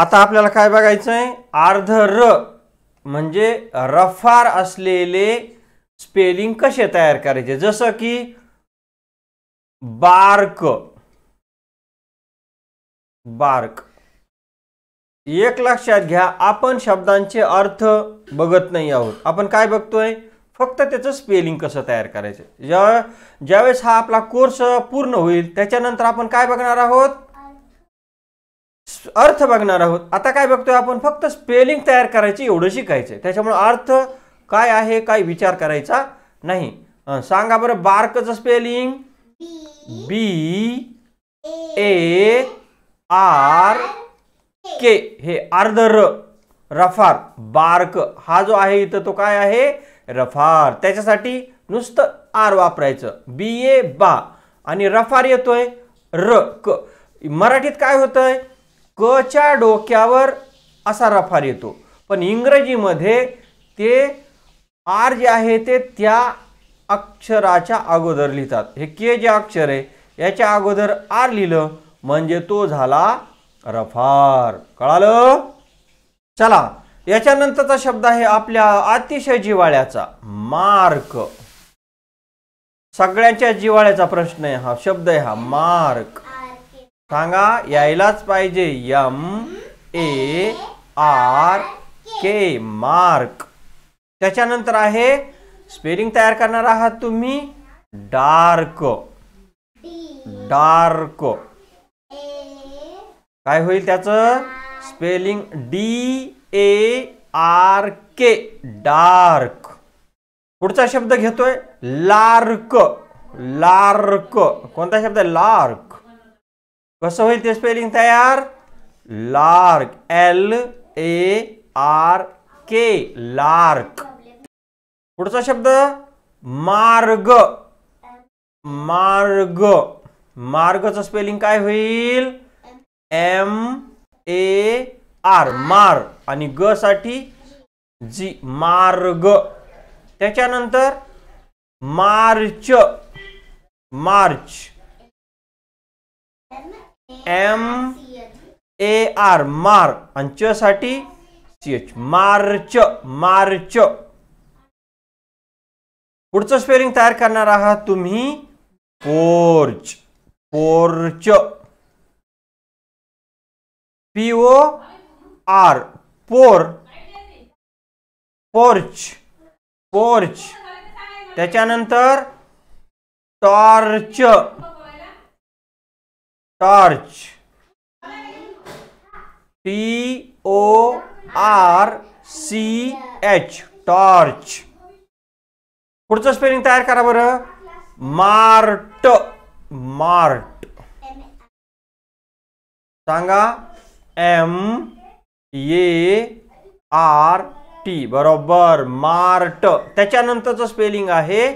आता आपल्याला काय बघायचं आहे अर्ध र म्हणजे रफार असलेले स्पेलिंग कसे तयार करायचे जसं की बार्क बार्क एक लक्षात घ्या आपण शब्दांचे अर्थ बघत नाही आहोत आपण काय बघतोय फक्त त्याचं स्पेलिंग कसं तयार करायचं ज्या ज्यावेळेस हा आपला कोर्स पूर्ण होईल त्याच्यानंतर आपण काय बघणार आहोत अर्थ बघणार आहोत आता काय बघतोय आपण फक्त स्पेलिंग तयार करायची एवढं शिकायचं त्याच्यामुळे अर्थ काय आहे काय विचार करायचा नाही सांगा बरं बार्कचं स्पेलिंग बी ए आर के हे अर्ध रफार बार्क हा जो आहे इथं तो काय आहे रफार त्याच्यासाठी नुसतं आर वापरायचं बी ए बा आणि रफार येतोय र क मराठीत काय होतंय कच्या डोक्यावर असा रफार येतो पण इंग्रजीमध्ये ते आर जे आहे ते त्या अक्षराच्या अगोदर लिहितात हे के जे अक्षर आहे याच्या अगोदर आर लिहिलं म्हणजे तो झाला रफार कळालं चला याच्यानंतरचा शब्द आहे आपल्या अतिशय जिवाळ्याचा मार्क सगळ्यांच्या जिवाळ्याचा प्रश्न आहे हा शब्द आहे हा मार्क सांगा यायलाच पाहिजे M A R K mark त्याच्यानंतर आहे स्पेलिंग तयार करणार आहात तुम्ही डार्क डार्क काय होईल त्याचं spelling D A R K dark पुढचा शब्द घेतोय लार्क लार्क कोणता शब्द लार्क कसं होईल ते स्पेलिंग तयार lark L A R K lark पुढचा शब्द मार्ग मार्ग मार्गचं स्पेलिंग काय होईल एम ए आर मार आणि ग साठी जी मार्ग त्याच्यानंतर March March M A R मार आणि साठी सी एच मार्च मार्च पुढचं स्पेलिंग तयार करणार आहात तुम्ही porch porch P O R पोर पोर्च पोर्च त्याच्यानंतर torch torch T O R C H torch पुढचं स्पेलिंग तयार करा बरं मार्ट मार्ट सांगा एम ए आर टी बरोबर मार्ट त्याच्यानंतरचं स्पेलिंग आहे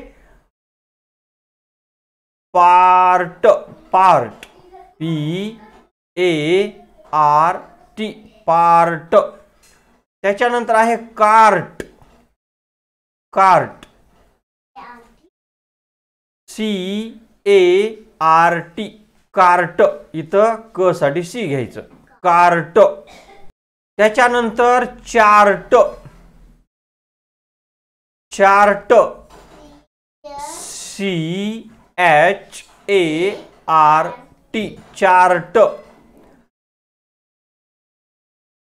part part P A R T part त्याच्यानंतर आहे cart cart C A R T cart इथं क साठी सी घ्यायचं कार्ट त्याच्यानंतर chart chart C H A R T chart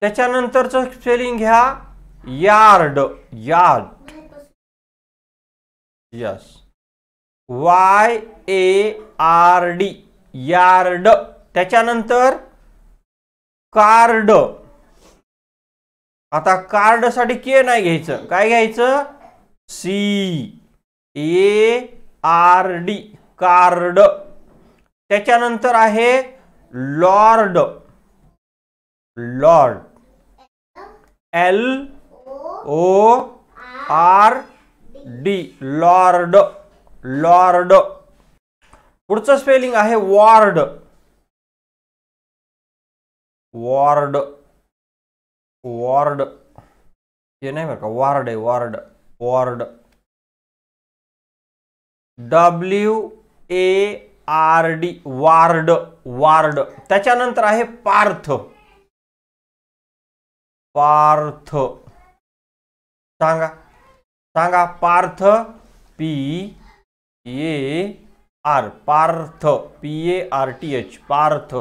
त्याच्यानंतरचं स्पेलिंग घ्या yard yard yes Y A R D yard त्याच्यानंतर कार्ड आता कार्ड साठी के नाही घ्यायचं काय घ्यायचं C A R D card त्याच्यानंतर आहे lord lord L O R D lord lord पुढचं स्पेलिंग आहे वॉर्ड वॉर्ड वॉर्ड हे नाही बरं का वॉर्ड आहे ward ward W A R D ward ward त्याच्यानंतर आहे पार्थ पार्थ सांगा सांगा Parth P A R Parth P A R T H Parth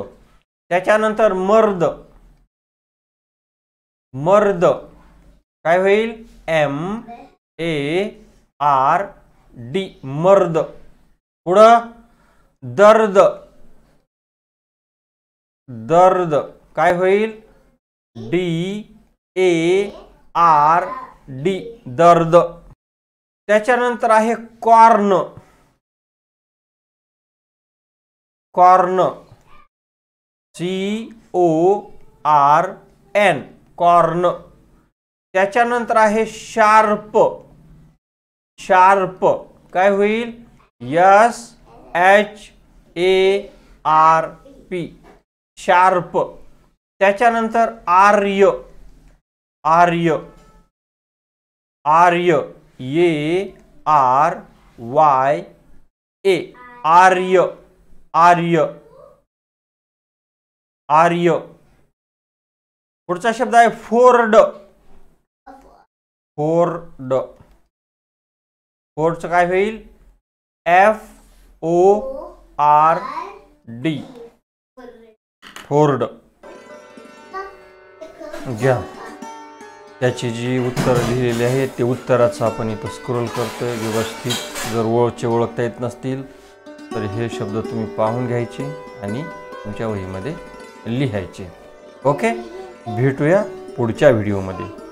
त्याच्यानंतर मर्द मर्द काय होईल एम ए आर डी मर्द पुढं दर्द दर्द काय होईल डी ए आर डी दर्द त्याच्यानंतर आहे corn corn C O R N corn त्याच्यानंतर आहे शार्प शार्प काय होईल S H A R P sharp त्याच्यानंतर आर्य आर्य आर्य ए आर वाय ए आर्य आर्य आर्य पुढचा शब्द आहे फोर्ड फोर्ड फोर्डचं काय होईल F O R D ford घ्या त्याची जी उत्तर लिहिलेली आहे ते उत्तराचं आपण इथं स्क्रोल करतो व्यवस्थित जर ओळखचे ओळखता येत नसतील तर हे शब्द तुम्ही पाहून घ्यायचे आणि तुमच्या वहीमध्ये लिहायचे ओके भेटूया पुढच्या व्हिडिओमध्ये